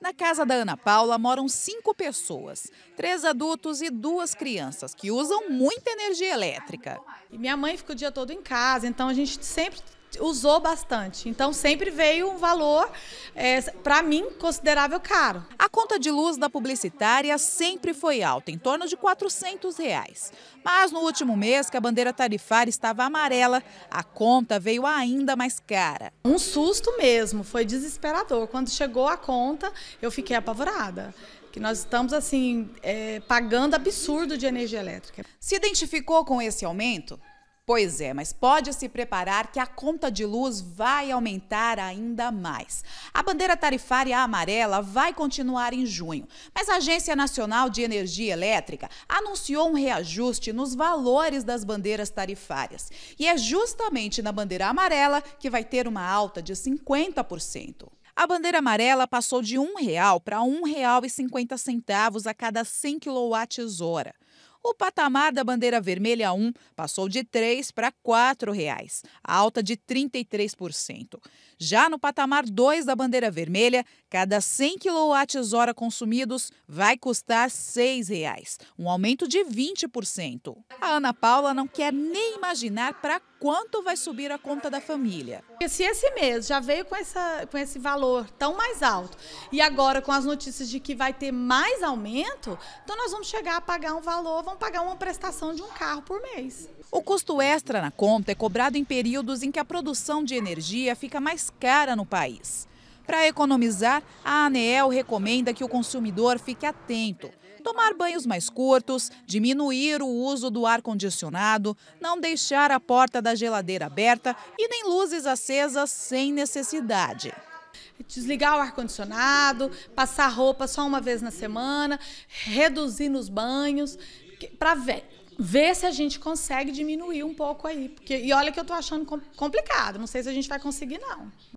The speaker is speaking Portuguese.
Na casa da Ana Paula moram cinco pessoas, três adultos e duas crianças, que usam muita energia elétrica. E minha mãe fica o dia todo em casa, então a gente sempre usou bastante. Então sempre veio um valor, é, para mim, considerável caro. A conta de luz da publicitária sempre foi alta, em torno de 400 reais. Mas no último mês, que a bandeira tarifária estava amarela, a conta veio ainda mais cara. Um susto mesmo, foi desesperador. Quando chegou a conta, eu fiquei apavorada que nós estamos assim é, pagando absurdo de energia elétrica. Se identificou com esse aumento? Pois é, mas pode se preparar que a conta de luz vai aumentar ainda mais. A bandeira tarifária amarela vai continuar em junho, mas a Agência Nacional de Energia Elétrica anunciou um reajuste nos valores das bandeiras tarifárias. E é justamente na bandeira amarela que vai ter uma alta de 50%. A bandeira amarela passou de R$ 1,00 para R$ 1,50 a cada 100 kWh. O patamar da bandeira vermelha 1 passou de R$ 3 para R$ reais, alta de 33%. Já no patamar 2 da bandeira vermelha, cada 100 kWh consumidos vai custar R$ 6,00, um aumento de 20%. A Ana Paula não quer nem imaginar para quanto vai subir a conta da família. Se esse mês já veio com, essa, com esse valor tão mais alto e agora com as notícias de que vai ter mais aumento, então nós vamos chegar a pagar um valor, vamos pagar uma prestação de um carro por mês. O custo extra na conta é cobrado em períodos em que a produção de energia fica mais cara no país. Para economizar, a ANEEL recomenda que o consumidor fique atento. Tomar banhos mais curtos, diminuir o uso do ar-condicionado, não deixar a porta da geladeira aberta e nem luzes acesas sem necessidade desligar o ar-condicionado, passar roupa só uma vez na semana, reduzir nos banhos, para ver, ver se a gente consegue diminuir um pouco aí. Porque, e olha que eu estou achando complicado, não sei se a gente vai conseguir, não.